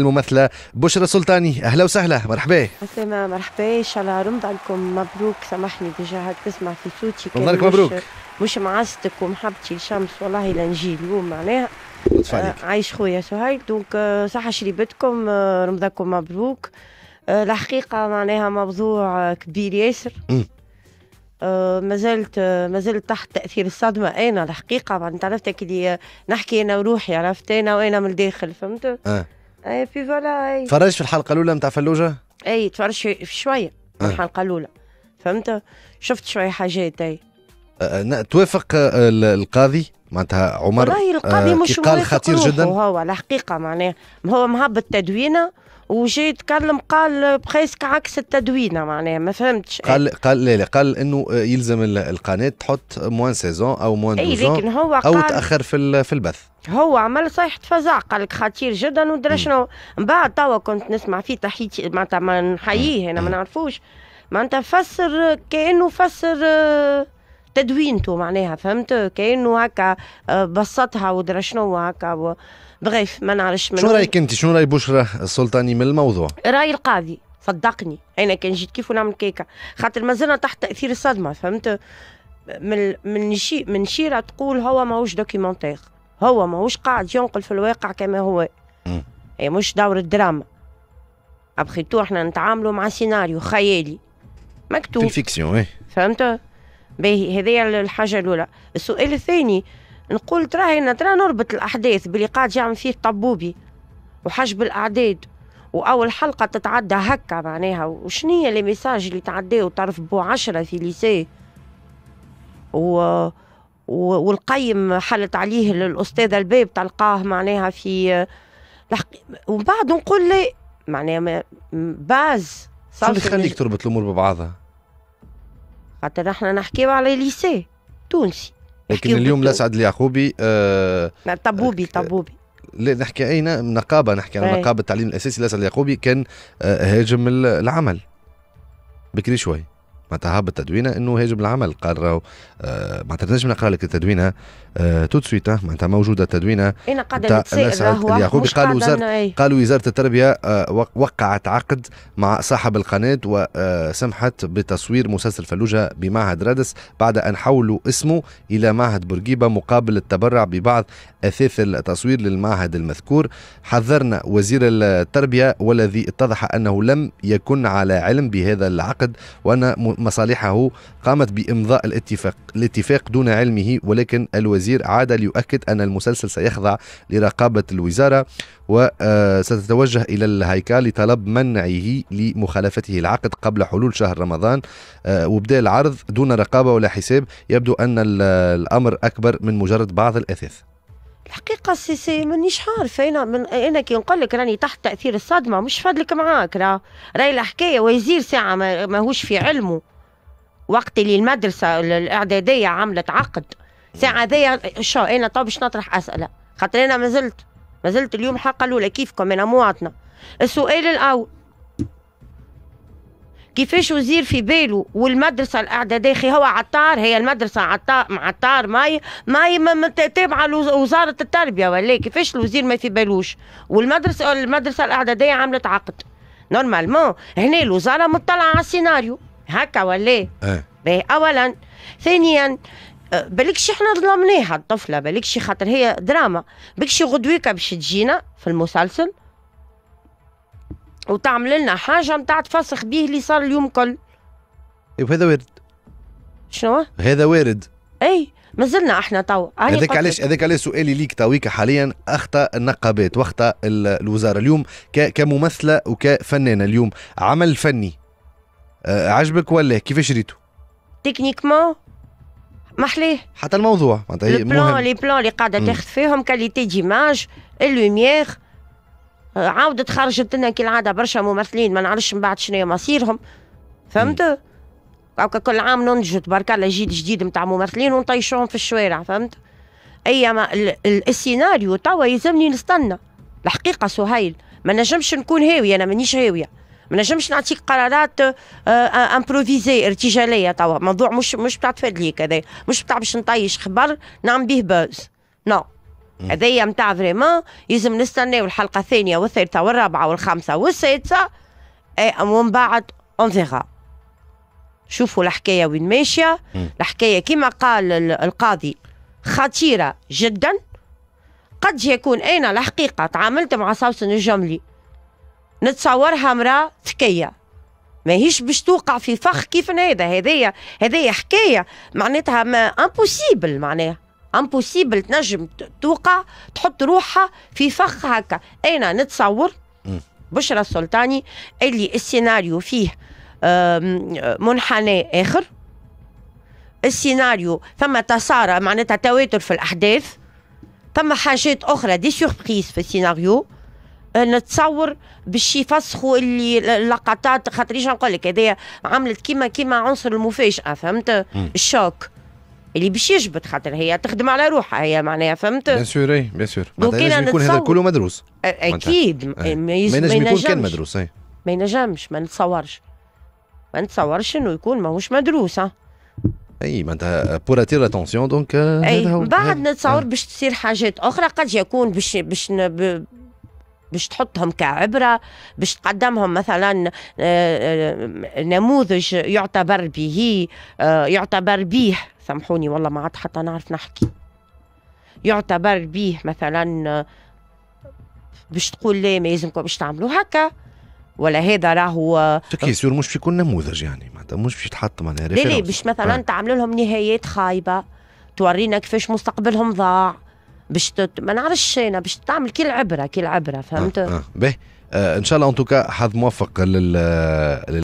الممثلة بشرى سلطاني أهلا وسهلا مرحبا أسامة مرحبا إن شاء الله رمضانكم مبروك سامحني ديجا تسمع في صوتي رمضانك مبروك مش معزتك ومحبتي الشمس والله لنجي اليوم معناها آه عايش خويا سهيل دونك آه صحة شريبتكم آه رمضانكم مبروك آه، الحقيقة معناها موضوع آه، كبير ياسر آه، ما زلت ما زلت تحت تاثير الصدمه انا الحقيقه معناتها عرفت كي نحكي انا وروحي عرفت انا وانا من الداخل فهمت؟ أه. اي بي فوالا اي تفرجت في الحلقه الاولى نتاع فلوجه اي تفرجت شويه في آه. الحلقه الاولى فهمت شفت شويه حاجات اي أه, أه، توافق أه، القاضي معناتها عمر والله القاضي مش قال خطير جدا هو الحقيقه معناه هو مهبط تدوينه وجيت يتكلم قال بخيسك عكس التدوينه معناها ما فهمتش قال قال لا لا قال انه يلزم القناه تحط موان سيزون او موان اي لكن هو قال او تاخر في في البث هو عمل صيحة فزع قال لك خطير جدا ودرا شنو من بعد توا كنت نسمع فيه تحيتي معناتها ما نحييه انا ما نعرفوش معناتها فسر كانه فسر آه، تدوينته معناها فهمت كانه هكا آه، بسطها ودرا شنو هكا بغيف ما نعرفش شنو رايك انت شنو راي بشرى السلطاني من الموضوع؟ راي القاضي صدقني انا كان جيت كيف ونعمل كيكه خاطر مازلنا تحت تاثير الصدمه فهمت من من شي من شيره تقول هو ماهوش دوكيومونتير هو ماهوش قاعد ينقل في الواقع كما هو هي مش دور الدراما ابخي تو احنا نتعاملوا مع سيناريو خيالي مكتوب في الفيكسيون ايه فهمت باهي هذايا الحاجه الاولى السؤال الثاني نقول تراهي نترى نربط الأحداث باللي قاعد يعمل فيه الطبوبي وحجب الأعداد وأول حلقة تتعدى هكا معناها وشنية لي ميساج اللي تعداو طرف بو عشرة في ليسي و... و... والقيم حلت عليه الأستاذة الباب تلقاه معناها في لحق... وبعد نقول لي معناها باز اللي خليك تربط الأمور ببعضها خاطر احنا نحكيو على ليسي تونسي لكن اليوم لاسعد اليعقوبي آه طبوبي آه، طبوبي لا نحكي اين نقابه نحكي عن إيه. نقابه التعليم الاساسي لاسعد اليعقوبي كان آه هاجم العمل بكري شوي معناتها هبط التدوينه انه هاجم العمل قرر آه، معناتها تنجم نقرا لك التدوينه آه، توت سويت معناتها موجوده التدوينه انا قاعده هو قالوا وزاره قالوا وزاره التربيه آه، وقعت عقد مع صاحب القناه وسمحت بتصوير مسلسل فلوجه بمعهد رادس بعد ان حولوا اسمه الى معهد بورقيبه مقابل التبرع ببعض اثاث التصوير للمعهد المذكور حذرنا وزير التربيه والذي اتضح انه لم يكن على علم بهذا العقد وانا مصالحه قامت بإمضاء الاتفاق الاتفاق دون علمه ولكن الوزير عاد ليؤكد أن المسلسل سيخضع لرقابة الوزارة وستتوجه آه، إلى الهيكل لطلب منعه لمخالفته العقد قبل حلول شهر رمضان آه، وبدأ العرض دون رقابة ولا حساب يبدو أن الأمر أكبر من مجرد بعض الأثاث الحقيقه سي سي مانيش عارفه انا من انا كي نقول لك راني تحت تاثير الصدمه مش فضلك معاك راه راهي الحكايه وزير ساعه ماهوش في علمه وقت اللي المدرسة الإعدادية عملت عقد ساعة ذي شو أنا تو باش نطرح أسئلة خاطر أنا ما زلت ما زلت اليوم حق الأولى كيفكم أنا مواطنة السؤال الأول كيفاش وزير في باله والمدرسه الاعداديه خي هو عطار هي المدرسه عطار عطار ماي ماي ما تابعه لوزاره التربيه ولا كيفاش الوزير ما في بالوش والمدرسه المدرسه الاعداديه عملت عقد نورمالمون هنا الوزاره مطلعه على السيناريو هكا ولا ايه, إيه. باهي اولا ثانيا أه، بالكش احنا ظلمناها الطفله بالكش خاطر هي دراما بلكش غدويكا باش تجينا في المسلسل وتعمل لنا حاجه نتاع تفسخ بيه اللي صار اليوم كل إيه، وهذا وارد شنو هذا وارد اي مازلنا احنا تو هذاك علاش هذاك علاش سؤالي ليك تويك حاليا اخطا النقابات واخطا الوزاره اليوم كممثله وكفنانه اليوم عمل فني أه، عجبك ولا كيف شريته؟ تكنيكمون محليه حتى الموضوع معناتها البلان لي بلان اللي قاعده تاخذ فيهم كاليتي ديماج اللوميير عاودت خرجت لنا كالعاده برشا ممثلين ما نعرفش من بعد شنو مصيرهم فهمت هكا كل عام ننجو تبارك الله جيل جديد نتاع ممثلين ونطيشوهم في الشوارع فهمت اي ما السيناريو توا يلزمني نستنى الحقيقه سهيل ما نجمش نكون هاويه انا مانيش هاويه ما نجمش نعطيك قرارات امبروفيزي آه، ارتجاليه توا موضوع مش مش بتاع تفادليك كذا مش بتاع باش نطيش خبر نعم به بوز نو هذايا نتاع فريمون يلزم نستناو الحلقه الثانيه والثالثه والرابعه والخامسه والسادسه إيه، ومن بعد اون فيغا شوفوا الحكايه وين ماشيه الحكايه كما قال القاضي خطيره جدا قد يكون انا الحقيقه تعاملت مع سوسن الجملي نتصورها مرأة ذكية ماهيش باش توقع في فخ كيف هذا هذايا هذايا حكايه معناتها ما امبوسيبل معناها امبوسيبل تنجم توقع تحط روحها في فخ هكا انا نتصور بشرى السلطاني اللي السيناريو فيه منحنى اخر السيناريو ثم تسارع معناتها تواتر في الاحداث ثم حاجات اخرى دي سيربريز في السيناريو آه، نتصور باش يفسخوا اللي اللقطات ايش نقول لك هذايا عملت كيما كيما عنصر المفاجاه فهمت الشوك اللي باش يجبد خاطر هي تخدم على روحها هي معناها فهمت بيان سور اي بيان سور يكون هذا كله مدروس اكيد ما ينجمش يكون كان مدروس اي ما ينجمش ما نتصورش ما نتصورش انه يكون ماهوش مدروس اي معناتها بور اتير لاتونسيون دونك اي بعد نتصور آه. باش تصير حاجات اخرى قد يكون باش باش باش تحطهم كعبره باش تقدمهم مثلا آه، آه، نموذج يعتبر به آه، يعتبر به سامحوني والله ما عاد حتى نعرف نحكي يعتبر به مثلا باش تقول لي ما يلزمكم باش تعملوا هكا ولا هذا راهو تكيسير مش في كل نموذج يعني معناتها مش باش تحط معناها لا لا باش مثلا تعمل لهم نهايات خايبه تورينا كيفاش مستقبلهم ضاع باش ما نعرفش انا باش تعمل كي العبره كي العبره فهمت؟ آه آه. به آه ان شاء الله ان توكا حظ موفق لل